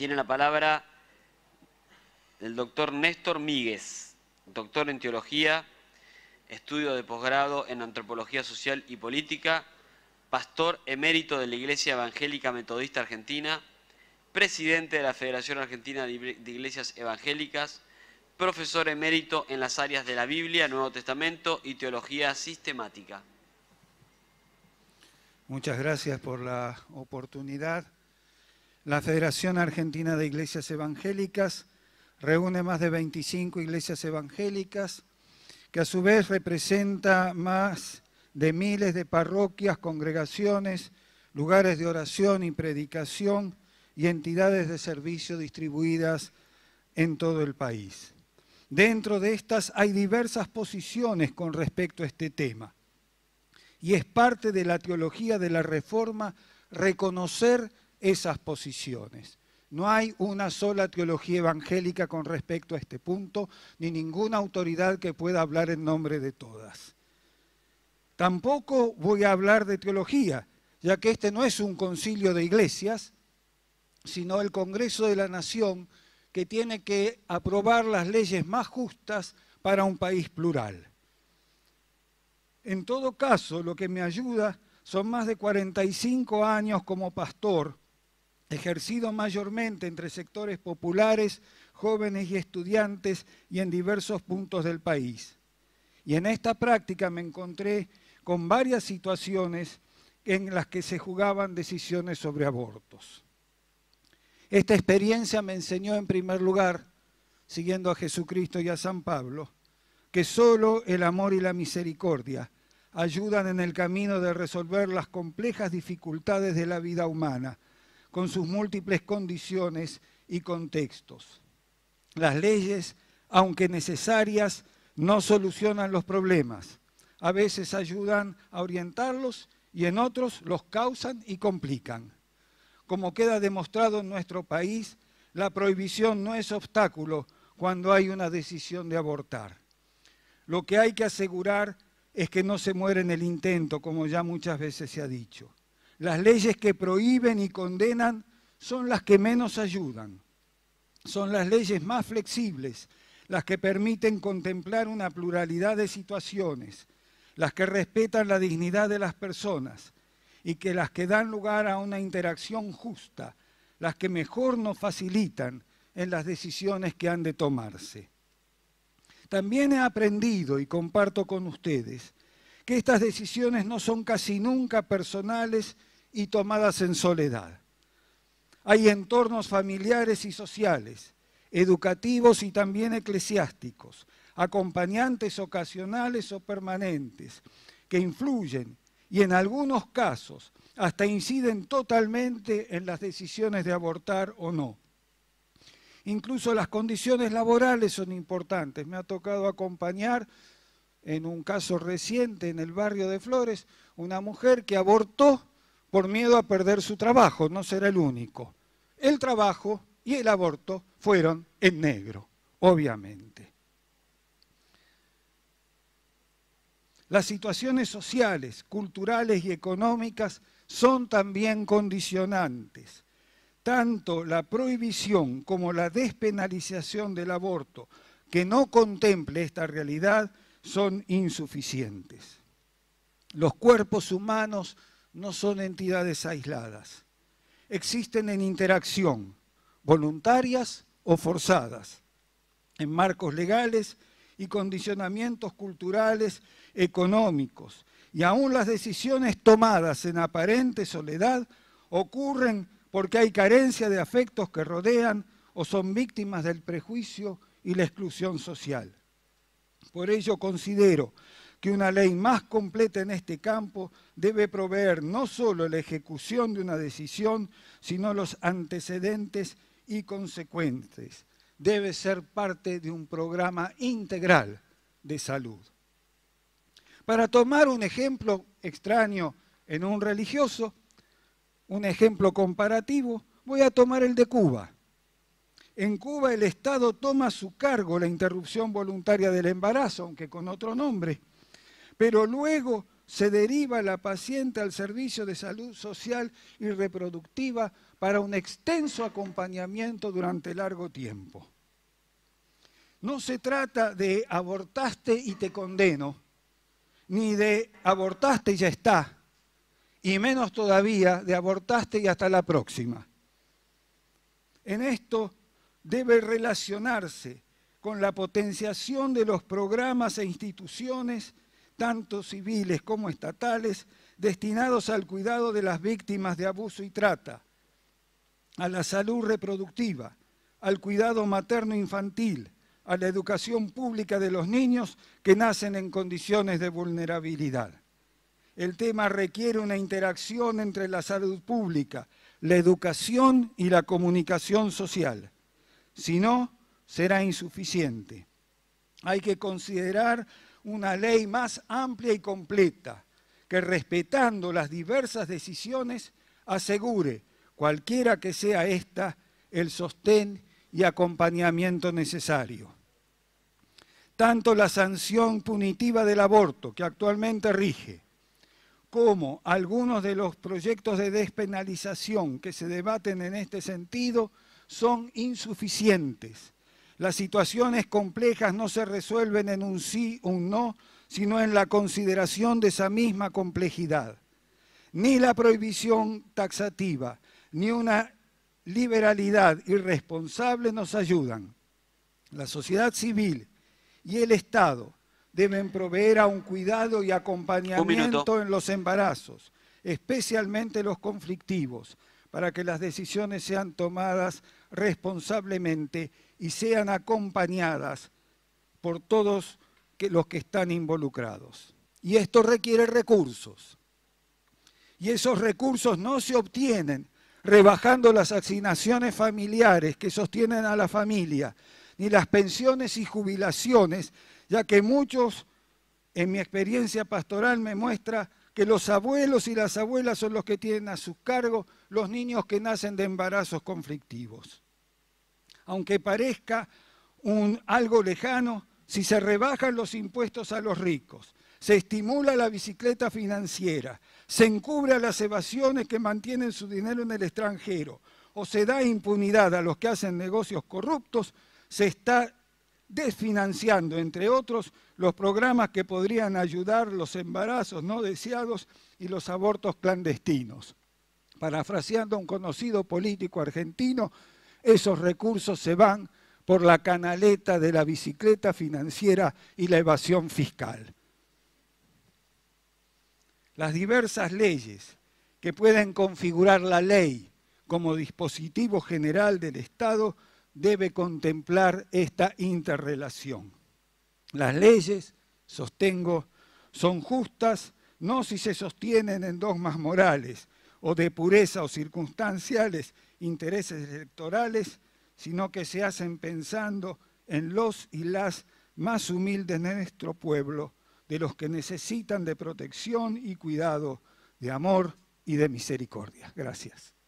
Tiene la palabra el doctor Néstor Míguez, doctor en teología, estudio de posgrado en antropología social y política, pastor emérito de la Iglesia Evangélica Metodista Argentina, presidente de la Federación Argentina de Iglesias Evangélicas, profesor emérito en las áreas de la Biblia, Nuevo Testamento y Teología Sistemática. Muchas gracias por la oportunidad. La Federación Argentina de Iglesias Evangélicas reúne más de 25 iglesias evangélicas, que a su vez representa más de miles de parroquias, congregaciones, lugares de oración y predicación y entidades de servicio distribuidas en todo el país. Dentro de estas hay diversas posiciones con respecto a este tema. Y es parte de la teología de la Reforma reconocer esas posiciones. No hay una sola teología evangélica con respecto a este punto, ni ninguna autoridad que pueda hablar en nombre de todas. Tampoco voy a hablar de teología, ya que este no es un concilio de iglesias, sino el Congreso de la Nación que tiene que aprobar las leyes más justas para un país plural. En todo caso, lo que me ayuda son más de 45 años como pastor ejercido mayormente entre sectores populares, jóvenes y estudiantes y en diversos puntos del país. Y en esta práctica me encontré con varias situaciones en las que se jugaban decisiones sobre abortos. Esta experiencia me enseñó en primer lugar, siguiendo a Jesucristo y a San Pablo, que solo el amor y la misericordia ayudan en el camino de resolver las complejas dificultades de la vida humana, con sus múltiples condiciones y contextos. Las leyes, aunque necesarias, no solucionan los problemas. A veces ayudan a orientarlos y en otros los causan y complican. Como queda demostrado en nuestro país, la prohibición no es obstáculo cuando hay una decisión de abortar. Lo que hay que asegurar es que no se muere en el intento, como ya muchas veces se ha dicho. Las leyes que prohíben y condenan son las que menos ayudan. Son las leyes más flexibles, las que permiten contemplar una pluralidad de situaciones, las que respetan la dignidad de las personas y que las que dan lugar a una interacción justa, las que mejor nos facilitan en las decisiones que han de tomarse. También he aprendido y comparto con ustedes que estas decisiones no son casi nunca personales y tomadas en soledad. Hay entornos familiares y sociales, educativos y también eclesiásticos, acompañantes ocasionales o permanentes, que influyen y en algunos casos hasta inciden totalmente en las decisiones de abortar o no. Incluso las condiciones laborales son importantes. Me ha tocado acompañar en un caso reciente en el barrio de Flores una mujer que abortó por miedo a perder su trabajo, no será el único. El trabajo y el aborto fueron en negro, obviamente. Las situaciones sociales, culturales y económicas son también condicionantes. Tanto la prohibición como la despenalización del aborto que no contemple esta realidad son insuficientes. Los cuerpos humanos no son entidades aisladas. Existen en interacción, voluntarias o forzadas, en marcos legales y condicionamientos culturales, económicos, y aún las decisiones tomadas en aparente soledad ocurren porque hay carencia de afectos que rodean o son víctimas del prejuicio y la exclusión social. Por ello considero que una ley más completa en este campo debe proveer no solo la ejecución de una decisión, sino los antecedentes y consecuentes. Debe ser parte de un programa integral de salud. Para tomar un ejemplo extraño en un religioso, un ejemplo comparativo, voy a tomar el de Cuba. En Cuba el Estado toma a su cargo la interrupción voluntaria del embarazo, aunque con otro nombre, pero luego se deriva la paciente al servicio de salud social y reproductiva para un extenso acompañamiento durante largo tiempo. No se trata de abortaste y te condeno, ni de abortaste y ya está, y menos todavía de abortaste y hasta la próxima. En esto debe relacionarse con la potenciación de los programas e instituciones tanto civiles como estatales, destinados al cuidado de las víctimas de abuso y trata, a la salud reproductiva, al cuidado materno-infantil, a la educación pública de los niños que nacen en condiciones de vulnerabilidad. El tema requiere una interacción entre la salud pública, la educación y la comunicación social. Si no, será insuficiente. Hay que considerar una ley más amplia y completa que respetando las diversas decisiones asegure, cualquiera que sea esta, el sostén y acompañamiento necesario. Tanto la sanción punitiva del aborto que actualmente rige, como algunos de los proyectos de despenalización que se debaten en este sentido son insuficientes las situaciones complejas no se resuelven en un sí o un no, sino en la consideración de esa misma complejidad. Ni la prohibición taxativa, ni una liberalidad irresponsable nos ayudan. La sociedad civil y el Estado deben proveer a un cuidado y acompañamiento en los embarazos, especialmente los conflictivos, para que las decisiones sean tomadas responsablemente y sean acompañadas por todos los que están involucrados. Y esto requiere recursos. Y esos recursos no se obtienen rebajando las asignaciones familiares que sostienen a la familia, ni las pensiones y jubilaciones, ya que muchos, en mi experiencia pastoral, me muestra que los abuelos y las abuelas son los que tienen a su cargo los niños que nacen de embarazos conflictivos aunque parezca algo lejano, si se rebajan los impuestos a los ricos, se estimula la bicicleta financiera, se encubre a las evasiones que mantienen su dinero en el extranjero o se da impunidad a los que hacen negocios corruptos, se está desfinanciando, entre otros, los programas que podrían ayudar los embarazos no deseados y los abortos clandestinos. Parafraseando a un conocido político argentino, esos recursos se van por la canaleta de la bicicleta financiera y la evasión fiscal. Las diversas leyes que pueden configurar la ley como dispositivo general del Estado debe contemplar esta interrelación. Las leyes, sostengo, son justas no si se sostienen en dogmas morales o de pureza o circunstanciales, intereses electorales, sino que se hacen pensando en los y las más humildes de nuestro pueblo, de los que necesitan de protección y cuidado, de amor y de misericordia. Gracias.